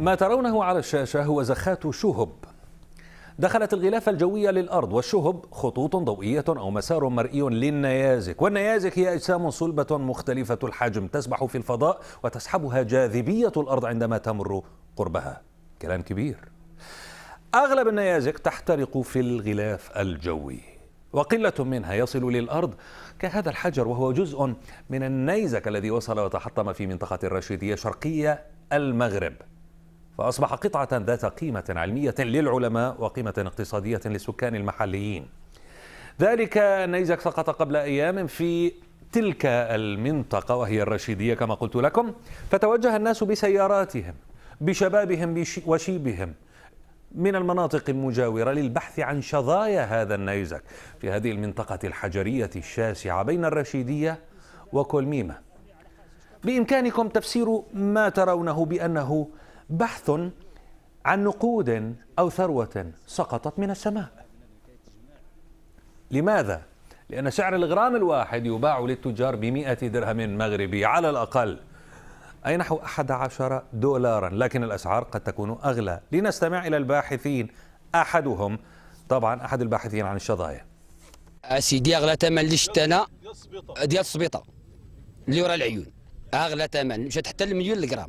ما ترونه على الشاشة هو زخات شهب دخلت الغلاف الجوي للأرض والشهب خطوط ضوئية أو مسار مرئي للنيازك والنيازك هي أجسام صلبة مختلفة الحجم تسبح في الفضاء وتسحبها جاذبية الأرض عندما تمر قربها كلام كبير أغلب النيازك تحترق في الغلاف الجوي وقلة منها يصل للأرض كهذا الحجر وهو جزء من النيزك الذي وصل وتحطم في منطقة الرشيدية شرقية المغرب فأصبح قطعة ذات قيمة علمية للعلماء وقيمة اقتصادية للسكان المحليين ذلك نيزك سقط قبل أيام في تلك المنطقة وهي الرشيدية كما قلت لكم فتوجه الناس بسياراتهم بشبابهم وشيبهم من المناطق المجاورة للبحث عن شظايا هذا النيزك في هذه المنطقة الحجرية الشاسعة بين الرشيدية وكولميمة بإمكانكم تفسير ما ترونه بأنه بحث عن نقود أو ثروة سقطت من السماء لماذا؟ لأن سعر الغرام الواحد يباع للتجار بمئة درهم مغربي على الأقل أي نحو 11 دولارا لكن الأسعار قد تكون أغلى لنستمع إلى الباحثين أحدهم طبعا أحد الباحثين عن الشظايا أسيدي أغلى ثمن اللي شتنا ديال السبيطة اللي ورا العيون أغلى ثمن مشات حتى المليون الجرام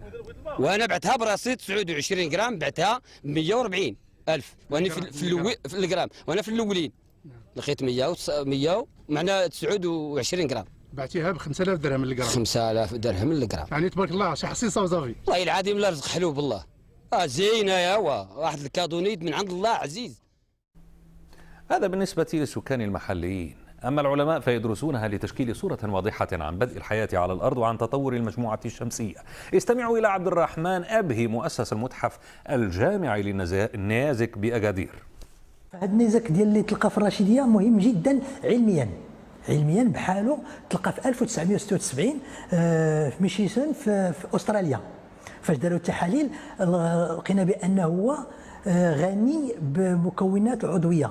نعم. وانا بعتها برصيد 29 غرام بعتها ب 140 الف وانا في, في, اللو... في الجرام وانا في الاولين نعم. لقيت 100 100 معناها 29 غرام بعتيها ب 5000 درهم للجرام 5000 درهم للجرام يعني تبارك الله شي حصيصه وصافي والله العظيم لا رزق حلو بالله اه زينه يا واحد الكادونيت من عند الله عزيز هذا بالنسبه للسكان المحليين أما العلماء فيدرسونها لتشكيل صورة واضحة عن بدء الحياة على الأرض وعن تطور المجموعة الشمسية استمعوا إلى عبد الرحمن أبهي مؤسس المتحف الجامعي للنازك بأجادير هذا النيزك ديال اللي تلقى في الرشيديه مهم جدا علميا علميا بحاله تلقى في 1976 آه، في ميشيسون في, استراليا فاش داروا التحاليل لقينا بانه هو آه، غني بمكونات عضويه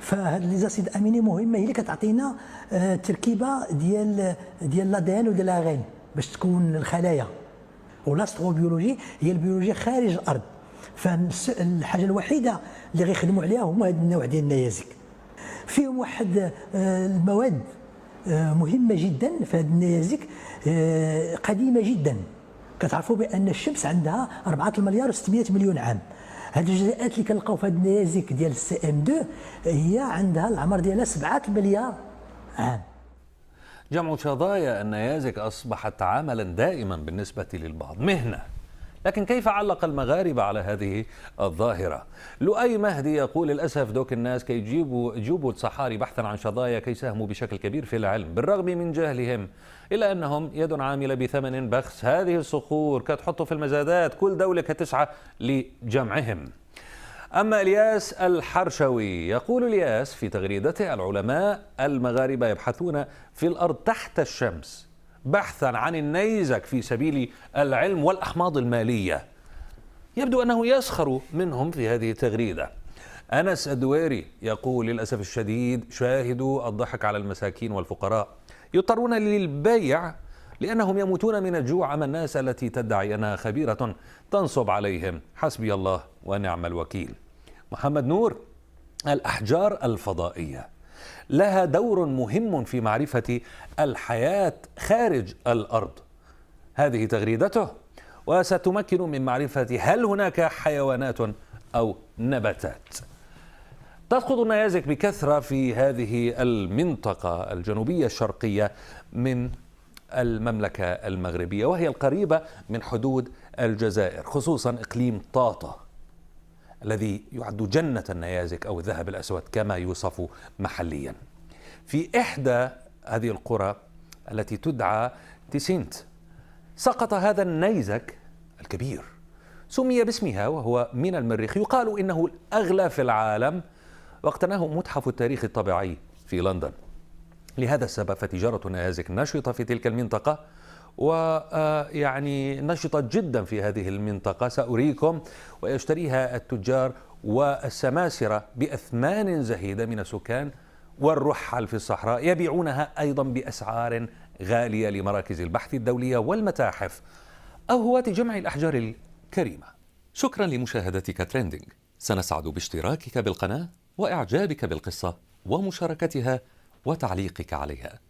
فهاد ليزاسيد اميني مهمه هي اللي كتعطينا آه، التركيبه ديال ديال لادين وديال الاغين باش تكون الخلايا والاستروبيولوجي هي البيولوجيا خارج الارض فالحاجه الوحيده اللي غيخدموا عليها هما هذا النوع ديال النيازك فيهم واحد آه، المواد آه، مهمه جدا فهاد النيازك قديمه جدا كتعرفوا بان الشمس عندها 4 مليار و600 مليون عام هاد الجزيئات اللي كنلقاو في هاد النيازك ديال السي ام 2 هي عندها العمر ديالها 7 مليار عام جمع شظايا النيازك اصبحت عملا دائما بالنسبه للبعض مهنه لكن كيف علق المغاربة على هذه الظاهرة لؤي مهدي يقول للأسف دوك الناس كي يجيبوا, يجيبوا الصحاري بحثا عن شظايا كي يساهموا بشكل كبير في العلم بالرغم من جهلهم إلا أنهم يد عاملة بثمن بخس هذه الصخور كتحطوا في المزادات كل دولة كتسعى لجمعهم أما إلياس الحرشوي يقول إلياس في تغريدته العلماء المغاربة يبحثون في الأرض تحت الشمس بحثا عن النيزك في سبيل العلم والأحماض المالية يبدو أنه يسخر منهم في هذه التغريدة أنس الدويري يقول للأسف الشديد شاهدوا الضحك على المساكين والفقراء يضطرون للبيع لأنهم يموتون من الجوع أما الناس التي تدعي أنها خبيرة تنصب عليهم حسبي الله ونعم الوكيل محمد نور الأحجار الفضائية لها دور مهم في معرفة الحياة خارج الأرض هذه تغريدته وستمكن من معرفة هل هناك حيوانات أو نباتات تسقط النيازك بكثرة في هذه المنطقة الجنوبية الشرقية من المملكة المغربية وهي القريبة من حدود الجزائر خصوصا إقليم طاطا الذي يعد جنة النيازك أو الذهب الأسود كما يوصف محليا في إحدى هذه القرى التي تدعى تيسينت سقط هذا النيزك الكبير سمي باسمها وهو من المريخ يقال إنه الأغلى في العالم واقتناه متحف التاريخ الطبيعي في لندن لهذا السبب فتجارة النيازك نشطة في تلك المنطقة ويعني نشطة جدا في هذه المنطقة سأريكم ويشتريها التجار والسماسرة بأثمان زهيدة من السكان والرحل في الصحراء يبيعونها أيضا بأسعار غالية لمراكز البحث الدولية والمتاحف أو هواة جمع الأحجار الكريمة شكرا لمشاهدتك تريندينج سنسعد باشتراكك بالقناة وإعجابك بالقصة ومشاركتها وتعليقك عليها